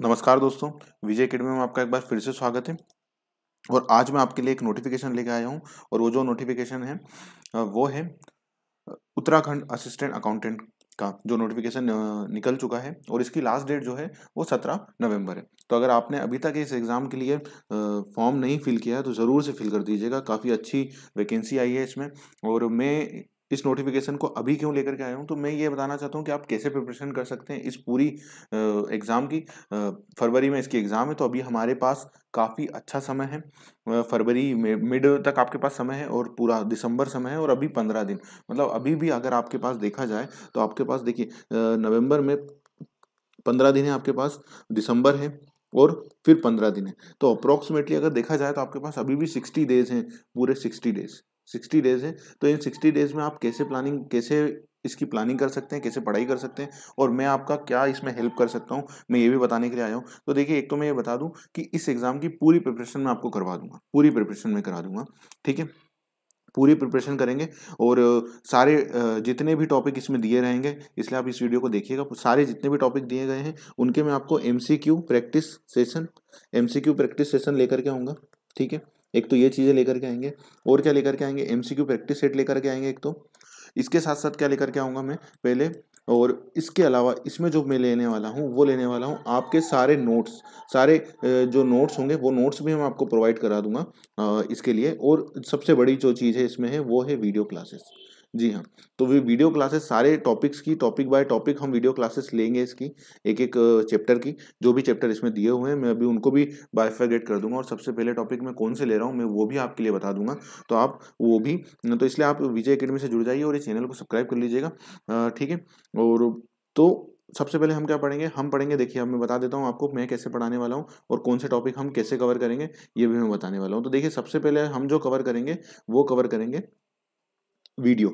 नमस्कार दोस्तों विजय अकेडमी में आपका एक बार फिर से स्वागत है और आज मैं आपके लिए एक नोटिफिकेशन लेके आया हूँ और वो जो नोटिफिकेशन है वो है उत्तराखंड असिस्टेंट अकाउंटेंट का जो नोटिफिकेशन निकल चुका है और इसकी लास्ट डेट जो है वो सत्रह नवंबर है तो अगर आपने अभी तक इस एग्ज़ाम के लिए फॉर्म नहीं फिल किया है तो ज़रूर से फिल कर दीजिएगा काफ़ी अच्छी वैकेंसी आई है इसमें और मैं इस नोटिफिकेशन को अभी क्यों लेकर के आया हूँ तो मैं ये बताना चाहता हूँ कि आप कैसे प्रिपरेशन कर सकते हैं इस पूरी एग्ज़ाम की फरवरी में इसकी एग्ज़ाम है तो अभी हमारे पास काफ़ी अच्छा समय है फरवरी में मिड तक आपके पास समय है और पूरा दिसंबर समय है और अभी पंद्रह दिन मतलब अभी भी अगर आपके पास देखा जाए तो आपके पास देखिए नवंबर में पंद्रह दिन है आपके पास दिसंबर है और फिर पंद्रह दिन है तो अप्रोक्सीमेटली अगर देखा जाए तो आपके पास अभी भी सिक्सटी डेज हैं पूरे सिक्सटी डेज़ सिक्सटी डेज है तो इन सिक्सटी डेज में आप कैसे प्लानिंग कैसे इसकी प्लानिंग कर सकते हैं कैसे पढ़ाई कर सकते हैं और मैं आपका क्या इसमें हेल्प कर सकता हूँ मैं ये भी बताने के लिए आया हूँ तो देखिए एक तो मैं ये बता दूं कि इस एग्ज़ाम की पूरी प्रिपरेशन मैं आपको करवा दूंगा पूरी प्रिपरेशन में करा दूंगा ठीक है पूरी प्रिपरेशन करेंगे और सारे जितने भी टॉपिक इसमें दिए रहेंगे इसलिए आप इस वीडियो को देखिएगा सारे जितने भी टॉपिक दिए गए हैं उनके मैं आपको M practice session M practice session लेकर के आऊँगा ठीक है एक तो ये चीज़ें लेकर के आएंगे और क्या लेकर के आएंगे एमसीक्यू प्रैक्टिस सेट लेकर के आएंगे एक तो इसके साथ साथ क्या लेकर के आऊँगा मैं पहले और इसके अलावा इसमें जो मैं लेने वाला हूँ वो लेने वाला हूँ आपके सारे नोट्स सारे जो नोट्स होंगे वो नोट्स भी मैं आपको प्रोवाइड करा दूंगा इसके लिए और सबसे बड़ी जो चीज़ है इसमें है वो है वीडियो क्लासेस जी हाँ तो वे वीडियो क्लासेस सारे टॉपिक्स की टॉपिक बाय टॉपिक हम वीडियो क्लासेस लेंगे इसकी एक एक चैप्टर की जो भी चैप्टर इसमें दिए हुए हैं मैं अभी उनको भी बायफेगेट कर दूंगा और सबसे पहले टॉपिक मैं कौन से ले रहा हूँ मैं वो भी आपके लिए बता दूंगा तो आप वो भी तो इसलिए आप विजय अकेडमी से जुड़ जाइए और इस चैनल को सब्सक्राइब कर लीजिएगा ठीक है और तो सबसे पहले हम क्या पढ़ेंगे हम पढ़ेंगे देखिए अब मैं बता देता हूँ आपको मैं कैसे पढ़ाने वाला हूँ और कौन से टॉपिक हम कैसे कवर करेंगे ये भी मैं बताने वाला हूँ तो देखिए सबसे पहले हम जो कवर करेंगे वो कवर करेंगे वीडियो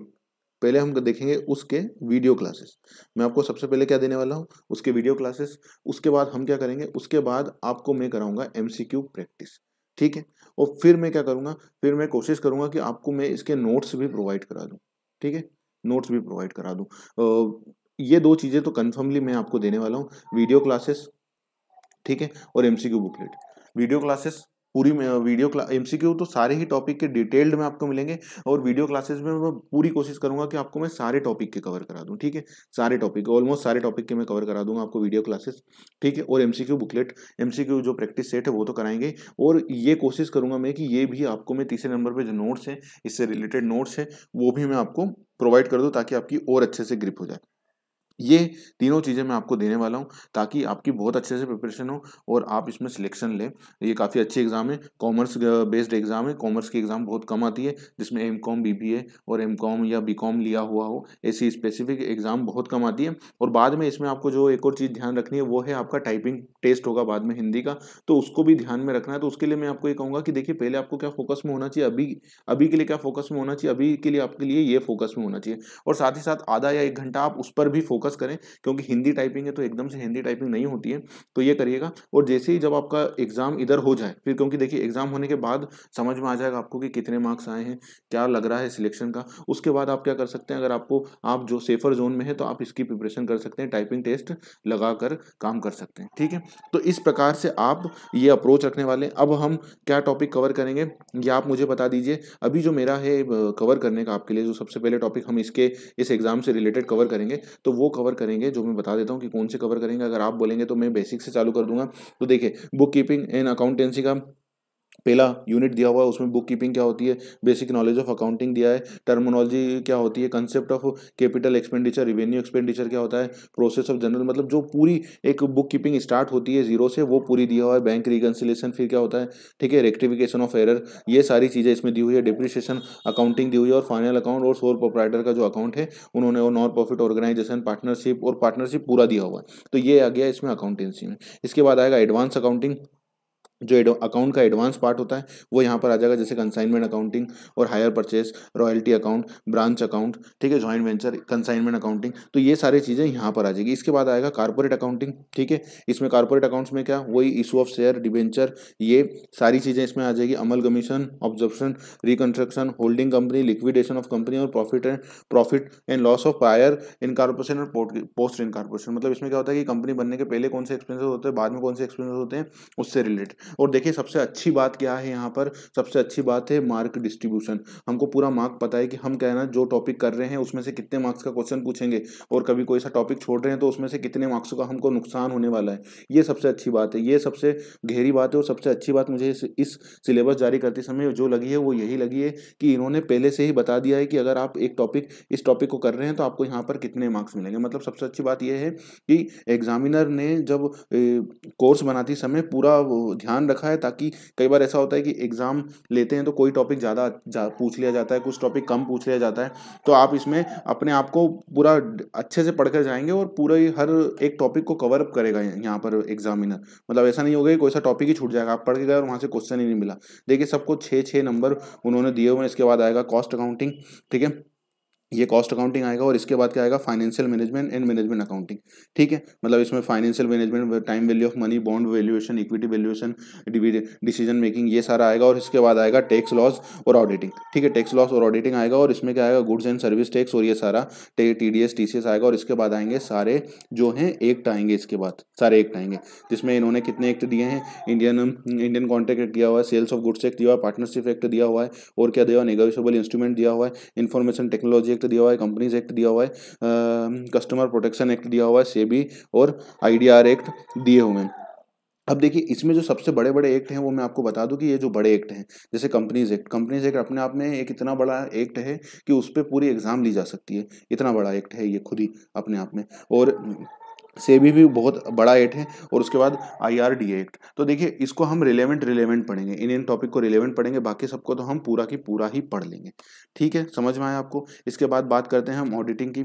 पहले हम देखेंगे उसके वीडियो क्लासेस मैं आपको सबसे पहले क्या देने वाला हूँ उसके वीडियो क्लासेस उसके बाद हम क्या करेंगे उसके बाद आपको मैं कराऊंगा एमसीक्यू प्रैक्टिस ठीक है और फिर मैं क्या करूँगा फिर मैं कोशिश करूँगा कि आपको मैं इसके नोट्स भी प्रोवाइड करा दूँ ठीक है नोट्स भी प्रोवाइड करा दूँ ये दो चीज़ें तो कन्फर्मली मैं आपको देने वाला हूँ वीडियो क्लासेस ठीक है और एमसीक्यू बुकलेट वीडियो क्लासेस पूरी वीडियो एमसीक्यू तो सारे ही टॉपिक के डिटेल्ड में आपको मिलेंगे और वीडियो क्लासेस में मैं पूरी कोशिश करूंगा कि आपको मैं सारे टॉपिक के कवर करा दूं ठीक है सारे टॉपिक ऑलमोस्ट सारे टॉपिक के मैं कवर करा दूंगा आपको वीडियो क्लासेस ठीक है और एमसीक्यू बुकलेट एमसीक्यू जो प्रैक्टिस सेट है वो तो कराएंगे और ये कोशिश करूंगा मैं कि ये भी आपको मैं तीसरे नंबर पर जो नोट्स हैं इससे रिलेटेड नोट्स हैं वो भी मैं आपको प्रोवाइड कर दूँ ताकि आपकी और अच्छे से ग्रिप हो जाए ये तीनों चीज़ें मैं आपको देने वाला हूँ ताकि आपकी बहुत अच्छे से प्रिपरेशन हो और आप इसमें सिलेक्शन लें ये काफ़ी अच्छी एग्ज़ाम है कॉमर्स बेस्ड एग्ज़ाम है कॉमर्स की एग्ज़ाम बहुत कम आती है जिसमें M Com B B A और एम कॉम या बी कॉम लिया हुआ हो ऐसी स्पेसिफिक एग्ज़ाम बहुत कम आती है और बाद में इसमें आपको जो एक और चीज़ ध्यान रखनी है वो है आपका टाइपिंग टेस्ट होगा बाद में हिंदी का तो उसको भी ध्यान में रखना है तो उसके लिए मैं आपको ये कहूँगा कि देखिए पहले आपको क्या फोकस में होना चाहिए अभी अभी के लिए क्या फोकस में होना चाहिए अभी के लिए आपके लिए ये फोकस में होना चाहिए और साथ ही साथ आधा या एक घंटा आप उस पर भी फोकस फोकस करें क्योंकि हिंदी टाइपिंग है तो एकदम से हिंदी टाइपिंग नहीं होती है तो ये करिएगा और जैसे ही जब आपका एग्जाम इधर हो जाए फिर क्योंकि देखिए एग्जाम होने के बाद समझ में आ जाएगा आपको कि कितने मार्क्स आए हैं क्या लग रहा है सिलेक्शन का उसके बाद आप क्या कर सकते हैं अगर आपको आप जो सेफर जोन में है तो आप इसकी प्रिपरेशन कर सकते हैं टाइपिंग टेस्ट लगा कर काम कर सकते हैं ठीक है तो इस प्रकार से आप ये अप्रोच रखने वाले हैं अब हम क्या टॉपिक कवर करेंगे या आप मुझे बता दीजिए अभी जो मेरा है कवर करने का आपके लिए जो सबसे पहले टॉपिक हम इसके इस एग्ज़ाम से रिलेटेड कवर करेंगे तो वो कवर करेंगे जो मैं बता देता हूँ कि कौन से कवर करेंगे अगर आप बोलेंगे तो मैं बेसिक से चालू कर दूंगा तो देखिए बुक कीपिंग एंड अकाउंटेंसी का पहला यूनिट दिया हुआ है उसमें बुक कीपिंग क्या होती है बेसिक नॉलेज ऑफ अकाउंटिंग दिया है टर्मोलॉजी क्या होती है concept of capital expenditure revenue expenditure क्या होता है प्रोसेस ऑफ जनरल मतलब जो पूरी एक बुक कीपिंग स्टार्ट होती है जीरो से वो पूरी दिया हुआ है बैंक रिकन्सिलेशन फिर क्या होता है ठीक है रेक्टिफिकेशन ऑफ एरर ये सारी चीज़ें इसमें दी हुई है डिप्रिसिएशन अकाउंटिंग दी हुई है और फाइनल अकाउंट और सोल प्रोपराइटर का जो अकाउंट है उन्होंने और नॉन प्रॉफिट ऑर्गेनाइजेशन पार्टनरशिप और पार्टनरशिप पूरा दिया हुआ है तो ये आ गया इसमें अकाउंटेंसी में इसके बाद आएगा एडवांस अकाउंटिंग जो अकाउंट का एडवांस पार्ट होता है वो यहाँ पर आ जाएगा जैसे कंसाइनमेंट अकाउंटिंग और hire purchase royalty account branch account ठीक है जॉइंट वेंचर कंसाइनमेंट अकाउंटिंग तो ये सारी चीज़ें यहाँ पर आ जाएगी इसके बाद आएगा कॉर्पोरेट अकाउंटिंग ठीक है इसमें कॉर्पोरेट अकाउंट्स में क्या वही इशू ऑफ शेयर डिवेंचर ये सारी चीज़ें इसमें आ जाएगी amalgamation absorption reconstruction holding company liquidation of company और profit and profit and loss of prior incorporation और पोस्ट इन कॉर्पोरेशन मतलब इसमें क्या होता है कि कंपनी बनने के पहले कौन से एक्सपेंसेस होते हैं बाद में कौन से एक्सपेंसेस होते हैं उससे रिलेटेड और देखिए सबसे अच्छी बात क्या है यहाँ पर सबसे अच्छी बात है मार्क डिस्ट्रीब्यूशन हमको पूरा मार्क पता है कि हम कहना जो टॉपिक कर रहे हैं उसमें से कितने मार्क्स का क्वेश्चन पूछेंगे और कभी कोई सा टॉपिक छोड़ रहे हैं तो उसमें से कितने मार्क्स का हमको नुकसान होने वाला है ये सबसे अच्छी बात है ये सबसे गहरी बात है और सबसे अच्छी बात मुझे इस, इस सिलेबस जारी करते समय जो लगी है वो यही लगी है कि इन्होंने पहले से ही बता दिया है कि अगर आप एक टॉपिक इस टॉपिक को कर रहे हैं तो आपको यहाँ पर कितने मार्क्स मिलेंगे मतलब सबसे अच्छी बात यह है कि एग्जामिनर ने जब कोर्स बनाते समय पूरा ध्यान ध्यान रखा है ताकि कई बार ऐसा होता है कि एग्ज़ाम लेते हैं तो कोई टॉपिक ज़्यादा जा, पूछ लिया जाता है कुछ टॉपिक कम पूछ लिया जाता है तो आप इसमें अपने आप को पूरा अच्छे से पढ़ कर जाएंगे और पूरा हर एक टॉपिक को कवर अप करेगा यहाँ पर एग्जामिनर मतलब ऐसा नहीं होगा कि कोई सा टॉपिक ही छूट जाएगा आप पढ़ के गए और वहाँ से क्वेश्चन ही नहीं मिला देखिए सबको छः छः नंबर उन्होंने दिए हुए हैं इसके बाद आएगा कॉस्ट अकाउंटिंग ठीक है ये कॉस्ट अकाउंटिंग आएगा और इसके बाद क्या आएगा financial management and management accounting ठीक है मतलब इसमें financial management time value of money bond valuation equity valuation decision making ये सारा आएगा और इसके बाद आएगा टैक्स लॉस और ऑडिटिंग ठीक है टैक्स लॉस और ऑडिटिंग आएगा और इसमें क्या आएगा गुड्स एंड सर्विस टैक्स और ये सारा T D S T C S आएगा और इसके बाद आएंगे सारे जो हैं एक्ट आएंगे इसके बाद सारे एक्ट आएंगे जिसमें इन्होंने कितने एक्ट दिए हैं इंडियन इंडियन कॉन्ट्रैक्ट एक्ट दिया हुआ है सेल्स ऑफ गुड्स एक्ट दिया हुआ है पार्टनरशिप एक्ट दिया हुआ है और क्या दिया हुआ नेगोशियबल इंस्ट्रूमेंट दिया हुआ है इन्फॉर्मेशन टेक्नोलॉजी एक्ट दिया हुआ है कंपनीज एक्ट दिया हुआ है कस्टमर प्रोटेक्शन एक्ट दिया हुआ है सेबी और आर एक्ट दिए हुए हैं अब देखिए इसमें जो सबसे बड़े बड़े एक्ट हैं वो मैं आपको बता दूं कि ये जो बड़े एक्ट हैं जैसे कंपनीज एक्ट कंपनीज एक्ट अपने आप में एक इतना बड़ा एक्ट है कि उस पर पूरी एग्ज़ाम ली जा सकती है इतना बड़ा एक्ट है ये खुद ही अपने आप में और से भी भी बहुत बड़ा एक्ट है और उसके बाद आईआरडी एक्ट तो देखिए इसको हम रिलेवेंट रिलेवेंट पढ़ेंगे इन इन टॉपिक को रिलेवेंट पढ़ेंगे बाकी सबको तो हम पूरा की पूरा ही पढ़ लेंगे ठीक है समझ में आया आपको इसके बाद बात करते हैं हम ऑडिटिंग की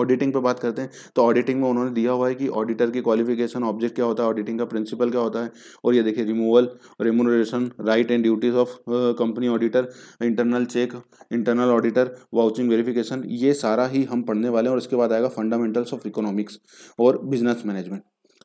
ऑडिटिंग पे बात करते हैं तो ऑडिटिंग में उन्होंने दिया हुआ है कि ऑडिटर की क्वालिफिकेशन ऑब्जेक्ट क्या होता है ऑडिटिंग का प्रिंसिपल क्या होता है और ये देखिए removal remuneration right and duties of company auditor internal check internal auditor vouching verification ये सारा ही हम पढ़ने वाले हैं और इसके बाद आएगा फंडामेंटल्स ऑफ इकोनॉमिक्स और बिजनेस मैनेजमेंट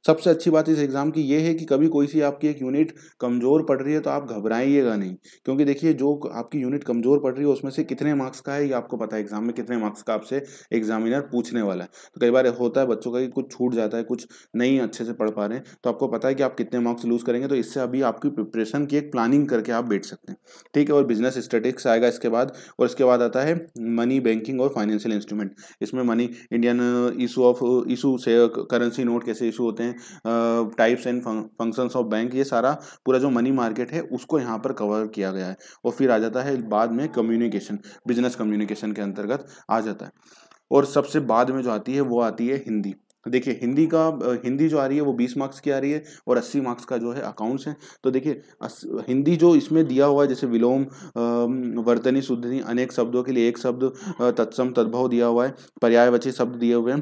सबसे अच्छी बात इस एग्ज़ाम की ये है कि कभी कोई सी आपकी एक यूनिट कमज़ोर पड़ रही है तो आप घबराइएगा नहीं क्योंकि देखिए जो आपकी यूनिट कमज़ोर पड़ रही है उसमें से कितने मार्क्स का है ये आपको पता है एग्ज़ाम में कितने मार्क्स का आपसे एग्जामिनर पूछने वाला है तो कई बार होता है बच्चों का कि कुछ छूट जाता है कुछ नहीं अच्छे से पढ़ पा रहे हैं तो आपको पता है कि आप कितने मार्क्स लूज़ करेंगे तो इससे अभी आपकी प्रिपरेशन की एक प्लानिंग करके आप बैठ सकते हैं ठीक है और बिजनेस स्टेटिक्स आएगा इसके बाद और इसके बाद आता है मनी बैंकिंग और फाइनेंशियल इंस्ट्रूमेंट इसमें money Indian issue of issue से करेंसी नोट कैसे इशू होते हैं types and functions of bank ये सारा पूरा जो मनी मार्केट है उसको यहाँ पर कवर किया गया है और फिर आ जाता है बाद में कम्युनिकेशन बिजनेस कम्युनिकेशन के अंतर्गत आ जाता है और सबसे बाद में जो आती है वो आती है हिंदी देखिए हिंदी का हिंदी जो आ रही है वो 20 मार्क्स की आ रही है और 80 मार्क्स का जो है अकाउंट्स है तो देखिए हिंदी जो इसमें दिया हुआ है जैसे विलोम वर्तनी शुद्धनी अनेक शब्दों के लिए एक शब्द तत्सम तद्भव दिया हुआ है पर्यायवाची शब्द दिए हुए हैं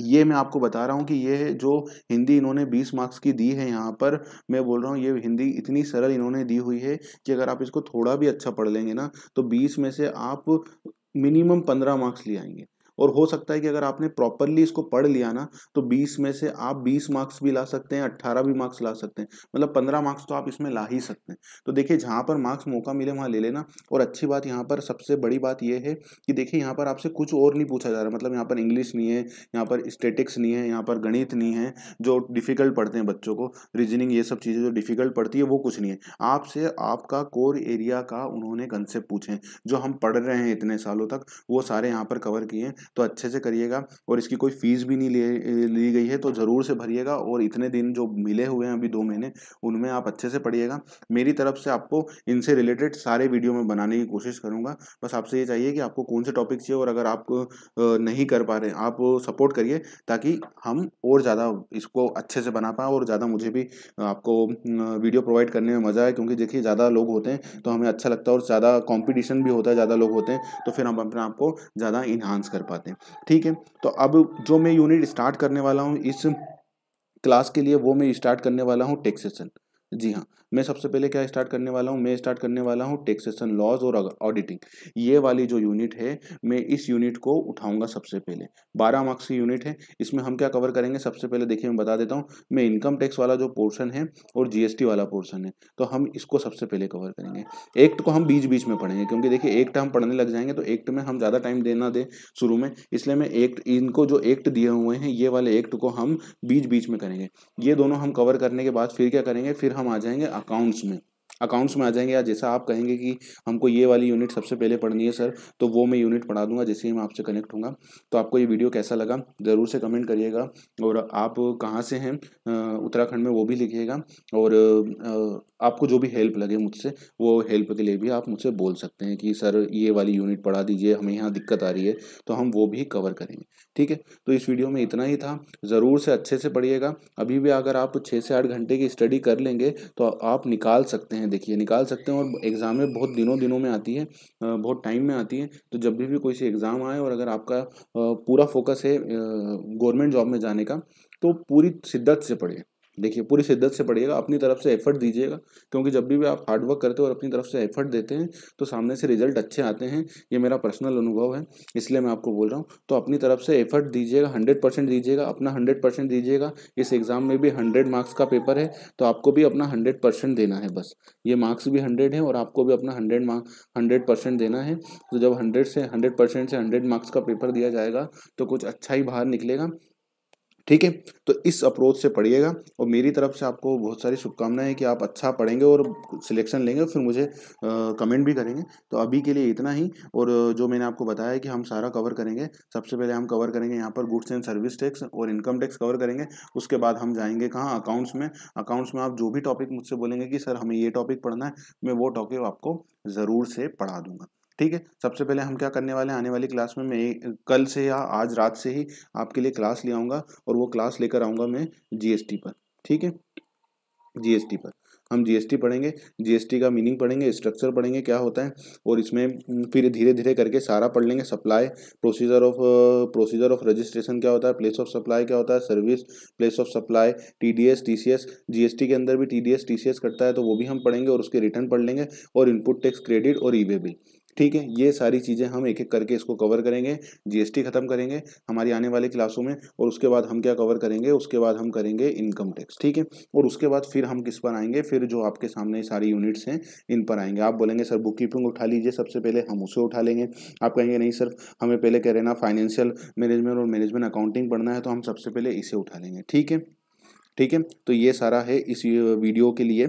ये मैं आपको बता रहा हूँ कि ये जो हिंदी इन्होंने 20 मार्क्स की दी है यहाँ पर मैं बोल रहा हूँ ये हिंदी इतनी सरल इन्होंने दी हुई है कि अगर आप इसको थोड़ा भी अच्छा पढ़ लेंगे ना तो 20 में से आप मिनिमम 15 मार्क्स ले आएंगे और हो सकता है कि अगर आपने प्रॉपरली इसको पढ़ लिया ना तो 20 में से आप 20 मार्क्स भी ला सकते हैं 18 भी मार्क्स ला सकते हैं मतलब 15 मार्क्स तो आप इसमें ला ही सकते हैं तो देखिए जहाँ पर मार्क्स मौका मिले वहाँ ले लेना और अच्छी बात यहाँ पर सबसे बड़ी बात यह है कि देखिए यहाँ पर आपसे कुछ और नहीं पूछा जा रहा मतलब यहाँ पर इंग्लिश नहीं है यहाँ पर स्टेटिक्स नहीं है यहाँ पर गणित नहीं है जो डिफ़िकल्ट पढ़ते हैं बच्चों को रीजनिंग ये सब चीज़ें जो डिफ़िकल्ट पड़ती है वो कुछ नहीं है आपसे आपका कोर एरिया का उन्होंने कंसेप्ट पूछे जो हम पढ़ रहे हैं इतने सालों तक वो सारे यहाँ पर कवर किए हैं तो अच्छे से करिएगा और इसकी कोई फीस भी नहीं ले ली गई है तो ज़रूर से भरिएगा और इतने दिन जो मिले हुए हैं अभी दो महीने उनमें आप अच्छे से पढ़िएगा मेरी तरफ से आपको इनसे रिलेटेड सारे वीडियो में बनाने की कोशिश करूँगा बस आपसे ये चाहिए कि आपको कौन से टॉपिक चाहिए और अगर आप नहीं कर पा रहे आप सपोर्ट करिए ताकि हम और ज़्यादा इसको अच्छे से बना पाएँ और ज़्यादा मुझे भी आपको वीडियो प्रोवाइड करने में मज़ा आए क्योंकि देखिए ज़्यादा लोग होते हैं तो हमें अच्छा लगता है और ज़्यादा कॉम्पिटिशन भी होता है ज़्यादा लोग होते हैं तो फिर हम अपने आप को ज़्यादा इन्हांस कर पाते पाते हैं ठीक है तो अब जो मैं यूनिट स्टार्ट करने वाला हूँ इस क्लास के लिए वो मैं स्टार्ट करने वाला हूँ टेक्सेशन जी हाँ मैं सबसे पहले क्या स्टार्ट करने वाला हूँ मैं स्टार्ट करने वाला हूँ टैक्सेशन लॉज और ऑडिटिंग ये वाली जो यूनिट है मैं इस यूनिट को उठाऊंगा सबसे पहले बारह मार्क्स की यूनिट है इसमें हम क्या कवर करेंगे सबसे पहले देखिए मैं बता देता हूँ मैं इनकम टैक्स वाला जो पोर्सन है और जीएसटी वाला पोर्सन है तो हम इसको सबसे पहले कवर करेंगे एक्ट को हम बीच बीच में पढ़ेंगे क्योंकि देखिए एक्ट हम पढ़ने लग जाएंगे तो एक्ट में हम ज़्यादा टाइम देना दे शुरू में इसलिए मैं एक्ट इनको जो एक्ट दिए हुए हैं ये वाले एक्ट को हम बीच बीच में करेंगे ये दोनों हम कवर करने के बाद फिर क्या करेंगे फिर हम आ जाएंगे अकाउंट्स में अकाउंट्स में आ जाएंगे या जैसा आप कहेंगे कि हमको ये वाली यूनिट सबसे पहले पढ़नी है सर तो वो मैं यूनिट पढ़ा दूंगा जैसे ही मैं आपसे कनेक्ट हूँ तो आपको ये वीडियो कैसा लगा ज़रूर से कमेंट करिएगा और आप कहाँ से हैं उत्तराखंड में वो भी लिखिएगा और आपको जो भी हेल्प लगे मुझसे वो हेल्प के लिए भी आप मुझसे बोल सकते हैं कि सर ये वाली यूनिट पढ़ा दीजिए हमें यहाँ दिक्कत आ रही है तो हम वो भी कवर करेंगे ठीक है तो इस वीडियो में इतना ही था ज़रूर से अच्छे से पढ़िएगा अभी भी अगर आप छः से आठ घंटे की स्टडी कर लेंगे तो आप निकाल सकते हैं देखिए निकाल सकते हैं और एग्ज़ाम में बहुत दिनों दिनों में आती है बहुत टाइम में आती है तो जब भी, भी कोई सी एग्ज़ाम आए और अगर आपका पूरा फोकस है गवर्नमेंट जॉब में जाने का तो पूरी शिद्दत से पढ़िए देखिए पूरी शिद्दत से पढ़िएगा अपनी तरफ से एफर्ट दीजिएगा क्योंकि जब भी आप हार्डवर्क करते हो और अपनी तरफ से एफर्ट देते हैं तो सामने से रिजल्ट अच्छे आते हैं ये मेरा पर्सनल अनुभव है इसलिए मैं आपको बोल रहा हूँ तो अपनी तरफ से एफर्ट दीजिएगा हंड्रेड परसेंट दीजिएगा अपना हंड्रेड परसेंट दीजिएगा इस एग्ज़ाम में भी हंड्रेड मार्क्स का पेपर है तो आपको भी अपना हंड्रेड परसेंट देना है बस ये मार्क्स भी हंड्रेड है और आपको भी अपना हंड्रेड मार्क हंड्रेड परसेंट देना है तो जब हंड्रेड से हंड्रेड परसेंट से हंड्रेड मार्क्स का पेपर दिया जाएगा तो कुछ अच्छा ही बाहर निकलेगा ठीक है तो इस अप्रोच से पढ़िएगा और मेरी तरफ से आपको बहुत सारी शुभकामनाएं कि आप अच्छा पढ़ेंगे और सिलेक्शन लेंगे फिर मुझे आ, कमेंट भी करेंगे तो अभी के लिए इतना ही और जो मैंने आपको बताया है कि हम सारा कवर करेंगे सबसे पहले हम कवर करेंगे यहाँ पर गुड्स एंड सर्विस टैक्स और इनकम टैक्स कवर करेंगे उसके बाद हम जाएंगे कहाँ अकाउंट्स में अकाउंट्स में आप जो भी टॉपिक मुझसे बोलेंगे कि सर हमें ये टॉपिक पढ़ना है मैं वो टॉपिक आपको ज़रूर से पढ़ा दूंगा ठीक है सबसे पहले हम क्या करने वाले हैं आने वाली क्लास में मैं कल से या आज रात से ही आपके लिए क्लास ले आऊँगा और वो क्लास लेकर आऊँगा मैं जीएसटी पर ठीक है जीएसटी पर हम जीएसटी पढ़ेंगे जीएसटी का मीनिंग पढ़ेंगे स्ट्रक्चर पढ़ेंगे क्या होता है और इसमें फिर धीरे धीरे करके सारा पढ़ लेंगे supply procedure of procedure of registration क्या होता है प्लेस ऑफ सप्लाई क्या होता है service place of supply TDS TCS GST के अंदर भी टीडीएस टीसीएस कटता है तो वो भी हम पढ़ेंगे और उसके रिटर्न पढ़ लेंगे और इनपुट टैक्स क्रेडिट और ई बिल ठीक है ये सारी चीज़ें हम एक एक करके इसको कवर करेंगे जीएसटी खत्म करेंगे हमारी आने वाली क्लासों में और उसके बाद हम क्या कवर करेंगे उसके बाद हम करेंगे इनकम टैक्स ठीक है और उसके बाद फिर हम किस पर आएंगे फिर जो आपके सामने सारी यूनिट्स हैं इन पर आएंगे आप बोलेंगे सर बुक कीपिंग उठा लीजिए सबसे पहले हम उसे उठा लेंगे आप कहेंगे नहीं सर हमें पहले कह रहे ना फाइनेंशियल मैनेजमेंट और मैनेजमेंट अकाउंटिंग पढ़ना है तो हम सबसे पहले इसे उठा लेंगे ठीक है ठीक है तो ये सारा है इस वीडियो के लिए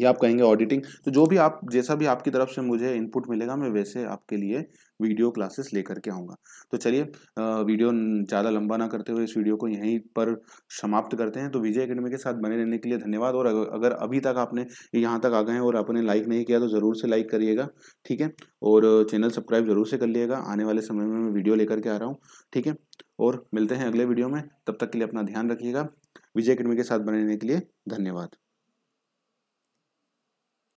या आप कहेंगे ऑडिटिंग तो जो भी आप जैसा भी आपकी तरफ से मुझे इनपुट मिलेगा मैं वैसे आपके लिए वीडियो क्लासेस लेकर के आऊँगा तो चलिए वीडियो ज़्यादा लंबा ना करते हुए इस वीडियो को यहीं पर समाप्त करते हैं तो विजय अकेडमी के साथ बने रहने के लिए धन्यवाद और अगर अभी तक आपने यहाँ तक आ गए हैं और आपने लाइक नहीं किया तो ज़रूर से लाइक करिएगा ठीक है और चैनल सब्सक्राइब जरूर से कर लिएगा आने वाले समय में मैं वीडियो लेकर के आ रहा हूँ ठीक है और मिलते हैं अगले वीडियो में तब तक के लिए अपना ध्यान रखिएगा विजय अकेडमी के साथ बने रहने के लिए धन्यवाद